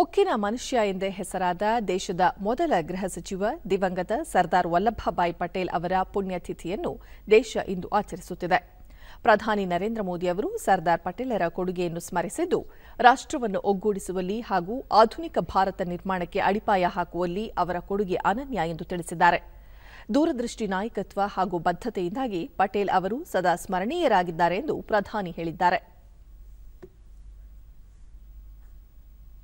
ಉಕ್ಕಿನ ಮನುಷ್ಯ ಎಂದೇ ಹೆಸರಾದ ದೇಶದ ಮೊದಲ ಗೃಹ ಸಚಿವ ದಿವಂಗತ ಸರ್ದಾರ್ ವಲ್ಲಭಭಾಯ್ ಪಟೇಲ್ ಅವರ ಪುಣ್ಯತಿಥಿಯನ್ನು ದೇಶ ಇಂದು ಆಚರಿಸುತ್ತಿದೆ ಪ್ರಧಾನಿ ನರೇಂದ್ರ ಮೋದಿ ಅವರು ಸರ್ದಾರ್ ಪಟೇಲರ ಕೊಡುಗೆಯನ್ನು ಸ್ಮರಿಸಿದ್ದು ರಾಷ್ಟ್ರವನ್ನು ಒಗ್ಗೂಡಿಸುವಲ್ಲಿ ಹಾಗೂ ಆಧುನಿಕ ಭಾರತ ನಿರ್ಮಾಣಕ್ಕೆ ಅಡಿಪಾಯ ಹಾಕುವಲ್ಲಿ ಅವರ ಕೊಡುಗೆ ಅನನ್ಯ ಎಂದು ತಿಳಿಸಿದ್ದಾರೆ ದೂರದೃಷ್ಟಿ ನಾಯಕತ್ವ ಹಾಗೂ ಬದ್ಧತೆಯಿಂದಾಗಿ ಪಟೇಲ್ ಅವರು ಸದಾ ಸ್ಮರಣೀಯರಾಗಿದ್ದಾರೆ ಎಂದು ಪ್ರಧಾನಿ ಹೇಳಿದ್ದಾರೆ